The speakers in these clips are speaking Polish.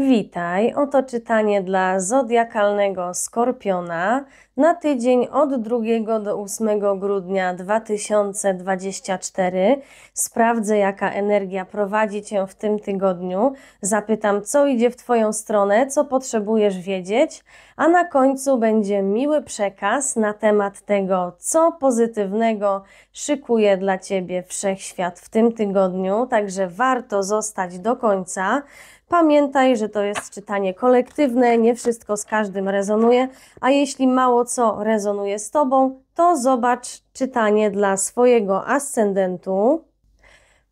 Witaj, oto czytanie dla zodiakalnego skorpiona na tydzień od 2 do 8 grudnia 2024. Sprawdzę, jaka energia prowadzi Cię w tym tygodniu. Zapytam, co idzie w Twoją stronę, co potrzebujesz wiedzieć, a na końcu będzie miły przekaz na temat tego, co pozytywnego szykuje dla Ciebie wszechświat w tym tygodniu. Także warto zostać do końca. Pamiętaj, że to jest czytanie kolektywne, nie wszystko z każdym rezonuje, a jeśli mało co rezonuje z Tobą, to zobacz czytanie dla swojego ascendentu,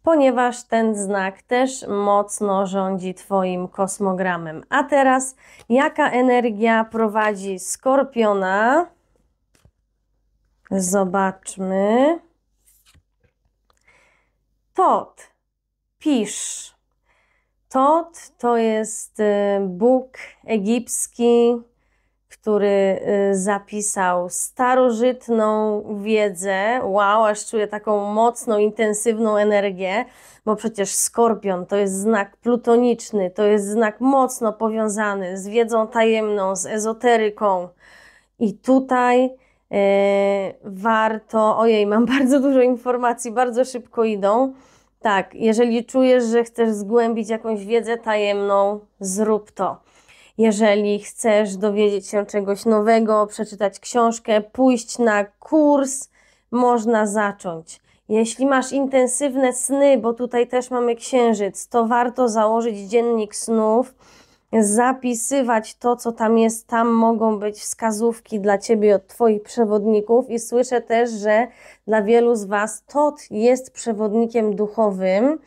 ponieważ ten znak też mocno rządzi Twoim kosmogramem. A teraz, jaka energia prowadzi skorpiona? Zobaczmy. Tot, pisz Tot to jest y, Bóg egipski, który y, zapisał starożytną wiedzę. Wow, aż czuję taką mocną, intensywną energię, bo przecież skorpion to jest znak plutoniczny, to jest znak mocno powiązany z wiedzą tajemną, z ezoteryką. I tutaj y, warto, ojej, mam bardzo dużo informacji, bardzo szybko idą tak, jeżeli czujesz, że chcesz zgłębić jakąś wiedzę tajemną, zrób to. Jeżeli chcesz dowiedzieć się czegoś nowego, przeczytać książkę, pójść na kurs, można zacząć. Jeśli masz intensywne sny, bo tutaj też mamy księżyc, to warto założyć dziennik snów zapisywać to, co tam jest. Tam mogą być wskazówki dla ciebie od twoich przewodników, i słyszę też, że dla wielu z was Tot jest przewodnikiem duchowym.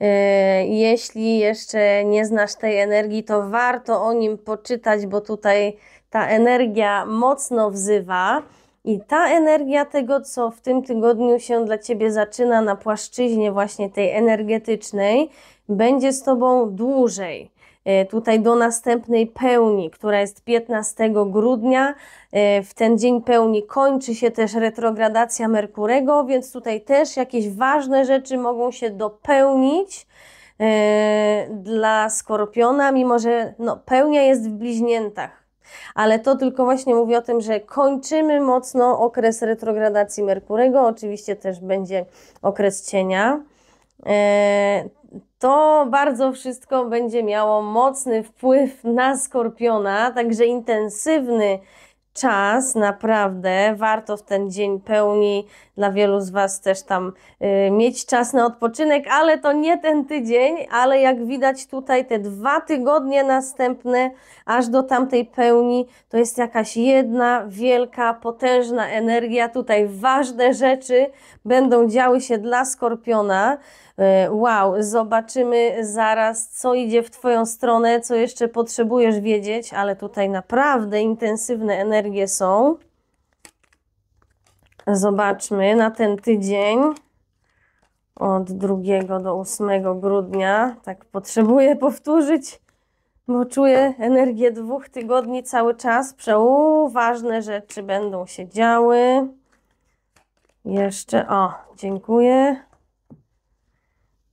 E, jeśli jeszcze nie znasz tej energii, to warto o nim poczytać, bo tutaj ta energia mocno wzywa. I ta energia tego, co w tym tygodniu się dla ciebie zaczyna na płaszczyźnie właśnie tej energetycznej, będzie z tobą dłużej. E, tutaj do następnej pełni, która jest 15 grudnia. E, w ten dzień pełni kończy się też retrogradacja Merkurego, więc tutaj też jakieś ważne rzeczy mogą się dopełnić e, dla Skorpiona, mimo że no, pełnia jest w bliźniętach. Ale to tylko właśnie mówi o tym, że kończymy mocno okres retrogradacji Merkurego. Oczywiście też będzie okres cienia to bardzo wszystko będzie miało mocny wpływ na skorpiona, także intensywny czas, naprawdę warto w ten dzień pełni. Dla wielu z Was też tam y, mieć czas na odpoczynek, ale to nie ten tydzień, ale jak widać tutaj te dwa tygodnie następne, aż do tamtej pełni, to jest jakaś jedna wielka, potężna energia. Tutaj ważne rzeczy będą działy się dla skorpiona. E, wow, zobaczymy zaraz, co idzie w Twoją stronę, co jeszcze potrzebujesz wiedzieć, ale tutaj naprawdę intensywne energie są. Zobaczmy na ten tydzień od 2 do 8 grudnia. Tak potrzebuję powtórzyć, bo czuję energię dwóch tygodni cały czas. Przełu, ważne rzeczy będą się działy. Jeszcze, o, dziękuję.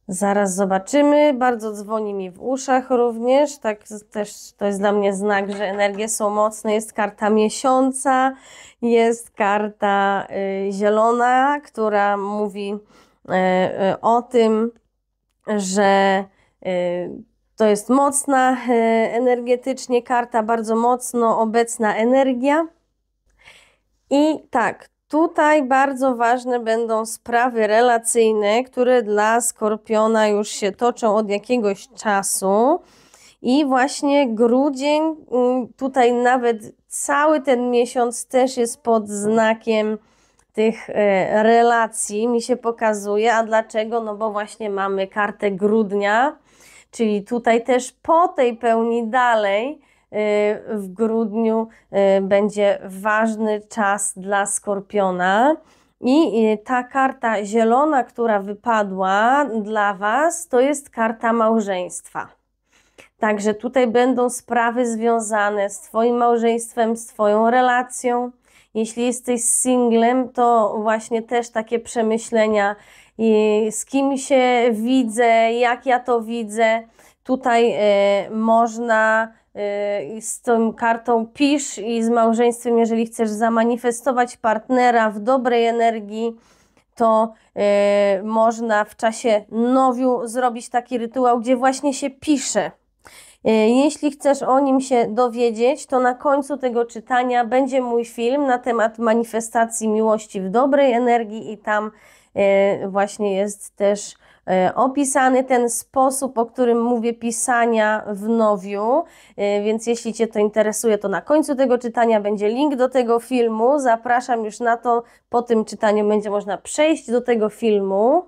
Zaraz zobaczymy. Bardzo dzwoni mi w uszach również. Tak też to jest dla mnie znak, że energie są mocne. Jest karta miesiąca, jest karta y, zielona, która mówi y, y, o tym, że y, to jest mocna y, energetycznie karta, bardzo mocno obecna energia. I tak, Tutaj bardzo ważne będą sprawy relacyjne, które dla skorpiona już się toczą od jakiegoś czasu. I właśnie grudzień, mm, tutaj nawet cały ten miesiąc też jest pod znakiem tych e, relacji, mi się pokazuje. A dlaczego? No bo właśnie mamy kartę grudnia, czyli tutaj też po tej pełni dalej Y, w grudniu y, będzie ważny czas dla skorpiona. I y, ta karta zielona, która wypadła dla Was, to jest karta małżeństwa. Także tutaj będą sprawy związane z Twoim małżeństwem, z Twoją relacją. Jeśli jesteś singlem, to właśnie też takie przemyślenia, z kim się widzę, jak ja to widzę. Tutaj można i z tą kartą pisz i z małżeństwem, jeżeli chcesz zamanifestować partnera w dobrej energii, to e, można w czasie nowiu zrobić taki rytuał, gdzie właśnie się pisze. E, jeśli chcesz o nim się dowiedzieć, to na końcu tego czytania będzie mój film na temat manifestacji miłości w dobrej energii, i tam e, właśnie jest też E, opisany ten sposób, o którym mówię, pisania w nowiu, e, więc jeśli Cię to interesuje, to na końcu tego czytania będzie link do tego filmu. Zapraszam już na to, po tym czytaniu będzie można przejść do tego filmu.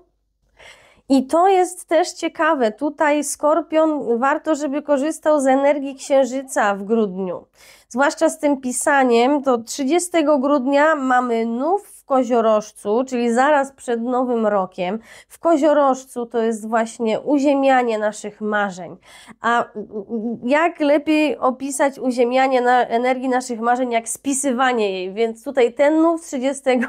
I to jest też ciekawe. Tutaj skorpion warto, żeby korzystał z energii księżyca w grudniu. Zwłaszcza z tym pisaniem, to 30 grudnia mamy nów w koziorożcu, czyli zaraz przed Nowym Rokiem. W koziorożcu to jest właśnie uziemianie naszych marzeń. A jak lepiej opisać uziemianie na energii naszych marzeń, jak spisywanie jej? Więc tutaj ten nów 30,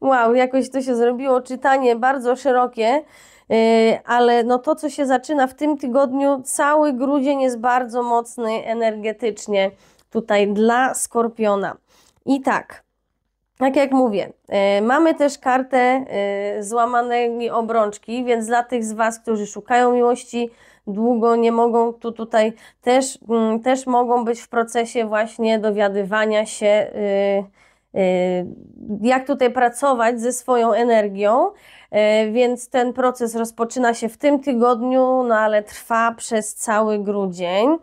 wow, jakoś to się zrobiło, czytanie bardzo szerokie y, ale no to, co się zaczyna w tym tygodniu, cały grudzień jest bardzo mocny energetycznie tutaj dla skorpiona. I tak, tak jak mówię, y, mamy też kartę y, złamanej obrączki, więc dla tych z Was, którzy szukają miłości, długo nie mogą, tu tutaj też, mm, też mogą być w procesie właśnie dowiadywania się, y, jak tutaj pracować ze swoją energią, więc ten proces rozpoczyna się w tym tygodniu, no ale trwa przez cały grudzień.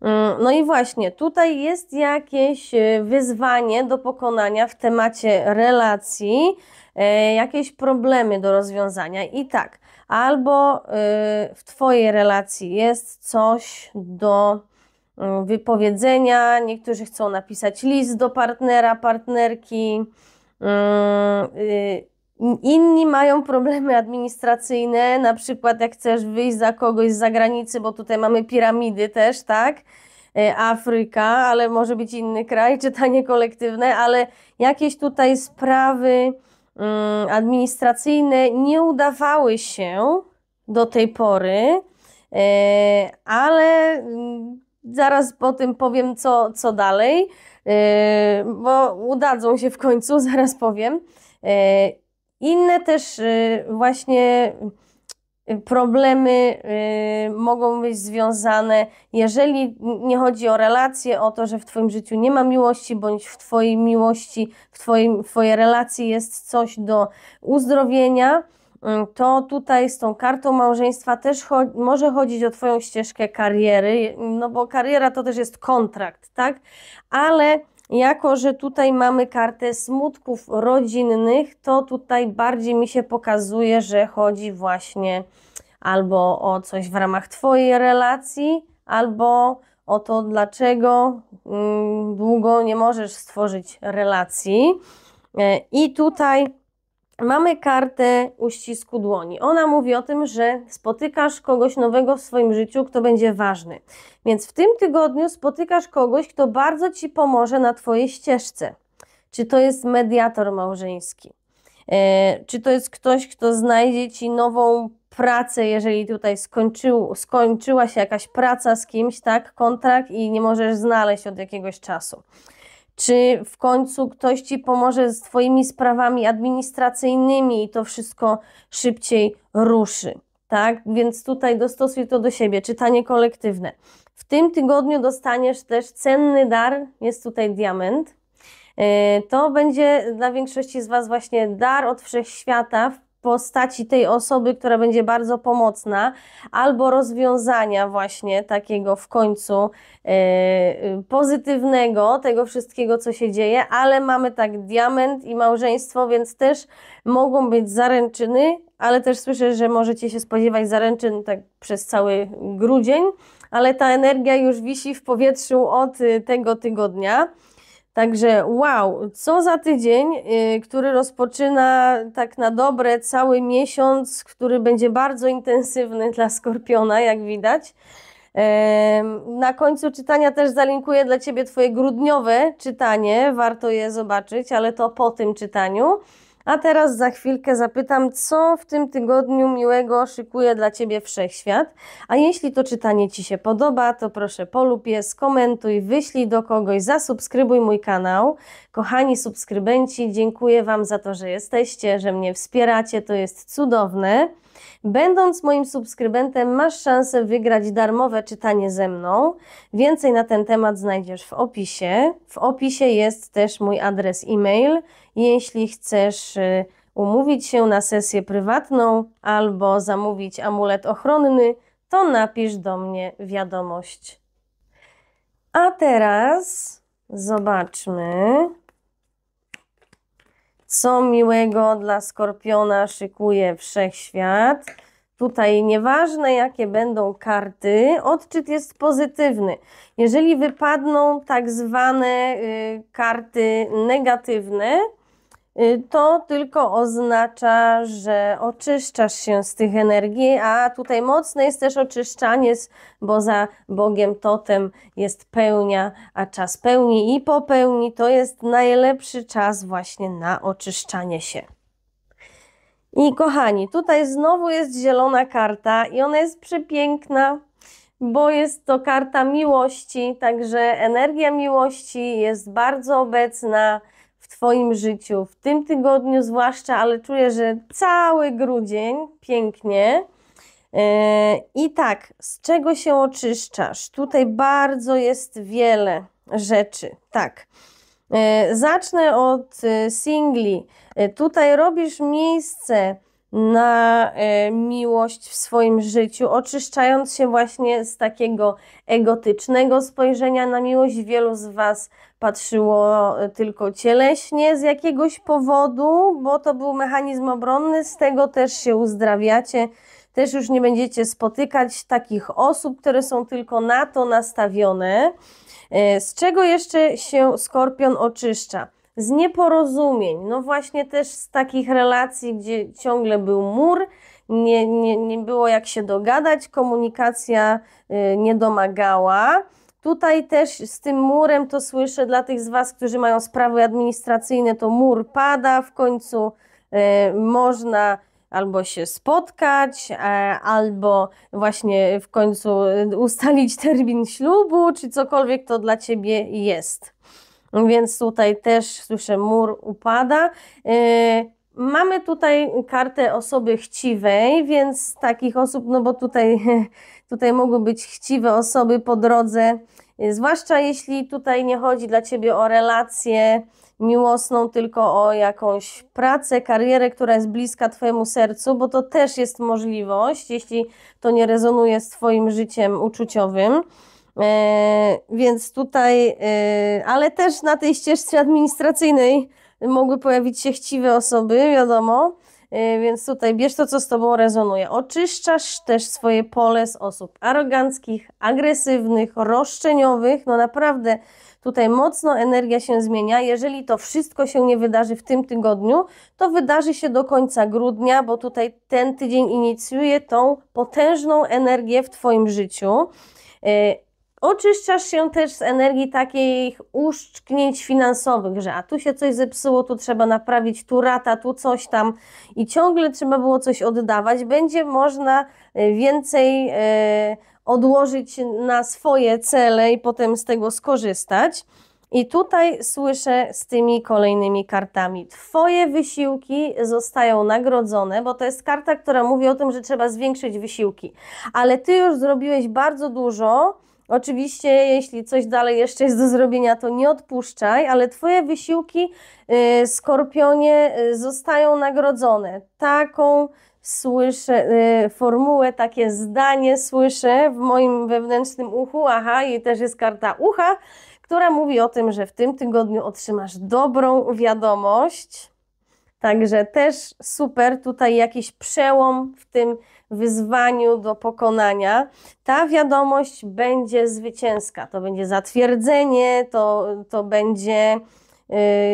Mm, no i właśnie, tutaj jest jakieś e, wyzwanie do pokonania w temacie relacji, e, jakieś problemy do rozwiązania. I tak, albo e, w Twojej relacji jest coś do mm, wypowiedzenia, niektórzy chcą napisać list do partnera, partnerki mm, y, Inni mają problemy administracyjne, na przykład jak chcesz wyjść za kogoś z zagranicy, bo tutaj mamy piramidy też, tak? E, Afryka, ale może być inny kraj, czytanie kolektywne, ale jakieś tutaj sprawy mm, administracyjne nie udawały się do tej pory, e, ale mm, zaraz po tym powiem, co, co dalej, e, bo udadzą się w końcu, zaraz powiem. Inne też y, właśnie y, problemy y, mogą być związane, jeżeli nie chodzi o relacje, o to, że w Twoim życiu nie ma miłości, bądź w Twojej miłości, w, twoim, w Twojej relacji jest coś do uzdrowienia, to tutaj z tą kartą małżeństwa też cho może chodzić o Twoją ścieżkę kariery, no bo kariera to też jest kontrakt, tak? Ale jako, że tutaj mamy kartę smutków rodzinnych, to tutaj bardziej mi się pokazuje, że chodzi właśnie albo o coś w ramach Twojej relacji, albo o to, dlaczego mm, długo nie możesz stworzyć relacji. E, I tutaj mamy kartę uścisku dłoni. Ona mówi o tym, że spotykasz kogoś nowego w swoim życiu, kto będzie ważny. Więc w tym tygodniu spotykasz kogoś, kto bardzo ci pomoże na twojej ścieżce. Czy to jest mediator małżeński? E, czy to jest ktoś, kto znajdzie ci nową pracę, jeżeli tutaj skończył, skończyła się jakaś praca z kimś, tak, kontrakt i nie możesz znaleźć od jakiegoś czasu? czy w końcu ktoś ci pomoże z twoimi sprawami administracyjnymi i to wszystko szybciej ruszy. Tak? Więc tutaj dostosuj to do siebie, czytanie kolektywne. W tym tygodniu dostaniesz też cenny dar, jest tutaj diament. Y, to będzie dla większości z Was właśnie dar od wszechświata postaci tej osoby, która będzie bardzo pomocna, albo rozwiązania właśnie takiego w końcu yy, pozytywnego tego wszystkiego, co się dzieje, ale mamy tak diament i małżeństwo, więc też mogą być zaręczyny, ale też słyszę, że możecie się spodziewać zaręczyn tak przez cały grudzień, ale ta energia już wisi w powietrzu od e, tego tygodnia. Także wow, co za tydzień, y, który rozpoczyna tak na dobre cały miesiąc, który będzie bardzo intensywny dla Skorpiona, jak widać. Na końcu czytania też zalinkuję dla Ciebie Twoje grudniowe czytanie, warto je zobaczyć, ale to po tym czytaniu. A teraz za chwilkę zapytam, co w tym tygodniu miłego szykuje dla Ciebie wszechświat. A jeśli to czytanie Ci się podoba, to proszę polub je, skomentuj, wyślij do kogoś, zasubskrybuj mój kanał. Kochani subskrybenci, dziękuję Wam za to, że jesteście, że mnie wspieracie, to jest cudowne. Będąc moim subskrybentem, masz szansę wygrać darmowe czytanie ze mną. Więcej na ten temat znajdziesz w opisie. W opisie jest też mój adres e-mail. Jeśli chcesz y, umówić się na sesję prywatną albo zamówić amulet ochronny, to napisz do mnie wiadomość. A teraz zobaczmy. Co miłego dla skorpiona szykuje wszechświat. Tutaj nieważne jakie będą karty, odczyt jest pozytywny. Jeżeli wypadną tak zwane y, karty negatywne, Y, to tylko oznacza, że oczyszczasz się z tych energii, a tutaj mocne jest też oczyszczanie, bo za Bogiem totem jest pełnia, a czas pełni i popełni to jest najlepszy czas właśnie na oczyszczanie się. I kochani, tutaj znowu jest zielona karta i ona jest przepiękna, bo jest to karta miłości, także energia miłości jest bardzo obecna w Twoim życiu, w tym tygodniu zwłaszcza, ale czuję, że cały grudzień pięknie. E, I tak, z czego się oczyszczasz? Tutaj bardzo jest wiele rzeczy. Tak. E, zacznę od e, singli. Tutaj robisz miejsce na e, miłość w swoim życiu, oczyszczając się właśnie z takiego egotycznego spojrzenia na miłość. Wielu z Was patrzyło e, tylko cieleśnie z jakiegoś powodu, bo to był mechanizm obronny, z tego też się uzdrawiacie. Też już nie będziecie spotykać takich osób, które są tylko na to nastawione. E, z czego jeszcze się skorpion oczyszcza? z nieporozumień, no właśnie też z takich relacji, gdzie ciągle był mur, nie, nie, nie było jak się dogadać, komunikacja y, nie domagała. Tutaj też z tym murem to słyszę dla tych z Was, którzy mają sprawy administracyjne, to mur pada, w końcu y, można albo się spotkać, e, albo właśnie w końcu y, ustalić termin ślubu, czy cokolwiek to dla Ciebie jest. No więc tutaj też słyszę, mur upada. Y, mamy tutaj kartę osoby chciwej, więc takich osób, no bo tutaj, tutaj mogą być chciwe osoby po drodze, zwłaszcza jeśli tutaj nie chodzi dla Ciebie o relację miłosną, tylko o jakąś pracę, karierę, która jest bliska Twojemu sercu, bo to też jest możliwość, jeśli to nie rezonuje z Twoim życiem uczuciowym. E, więc tutaj, e, ale też na tej ścieżce administracyjnej mogły pojawić się chciwe osoby, wiadomo. E, więc tutaj bierz to, co z tobą rezonuje. Oczyszczasz też swoje pole z osób aroganckich, agresywnych, roszczeniowych. No naprawdę tutaj mocno energia się zmienia. Jeżeli to wszystko się nie wydarzy w tym tygodniu, to wydarzy się do końca grudnia, bo tutaj ten tydzień inicjuje tą potężną energię w twoim życiu. Oczyszczasz się też z energii takich uszczknięć finansowych, że a tu się coś zepsuło, tu trzeba naprawić, tu rata, tu coś tam i ciągle trzeba było coś oddawać. Będzie można e, więcej e, odłożyć na swoje cele i potem z tego skorzystać. I tutaj słyszę z tymi kolejnymi kartami. Twoje wysiłki zostają nagrodzone, bo to jest karta, która mówi o tym, że trzeba zwiększyć wysiłki. Ale ty już zrobiłeś bardzo dużo Oczywiście, jeśli coś dalej jeszcze jest do zrobienia, to nie odpuszczaj, ale Twoje wysiłki, y, skorpionie, y, zostają nagrodzone. Taką słyszę y, formułę, takie zdanie słyszę w moim wewnętrznym uchu. Aha, i też jest karta ucha, która mówi o tym, że w tym tygodniu otrzymasz dobrą wiadomość Także też super tutaj jakiś przełom w tym wyzwaniu do pokonania. Ta wiadomość będzie zwycięska, to będzie zatwierdzenie, to, to będzie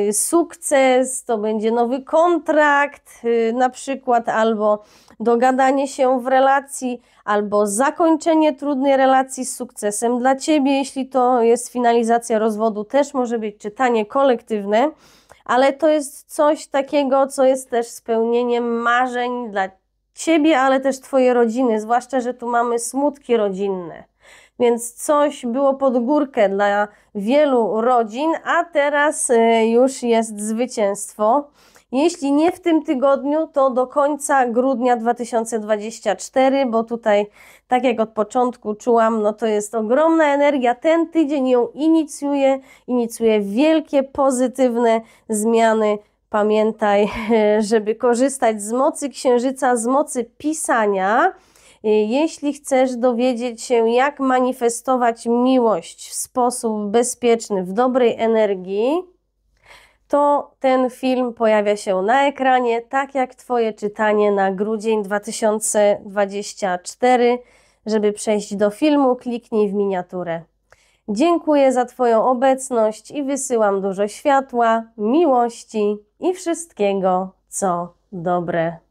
y, sukces, to będzie nowy kontrakt y, na przykład, albo dogadanie się w relacji, albo zakończenie trudnej relacji z sukcesem dla ciebie, jeśli to jest finalizacja rozwodu, też może być czytanie kolektywne ale to jest coś takiego, co jest też spełnieniem marzeń dla ciebie, ale też twojej rodziny, zwłaszcza, że tu mamy smutki rodzinne. Więc coś było pod górkę dla wielu rodzin, a teraz y, już jest zwycięstwo. Jeśli nie w tym tygodniu, to do końca grudnia 2024, bo tutaj, tak jak od początku czułam, no to jest ogromna energia. Ten tydzień ją inicjuje, inicjuje wielkie, pozytywne zmiany. Pamiętaj, żeby korzystać z mocy księżyca, z mocy pisania. Jeśli chcesz dowiedzieć się, jak manifestować miłość w sposób bezpieczny, w dobrej energii, to ten film pojawia się na ekranie, tak jak Twoje czytanie na grudzień 2024. Żeby przejść do filmu, kliknij w miniaturę. Dziękuję za Twoją obecność i wysyłam dużo światła, miłości i wszystkiego, co dobre.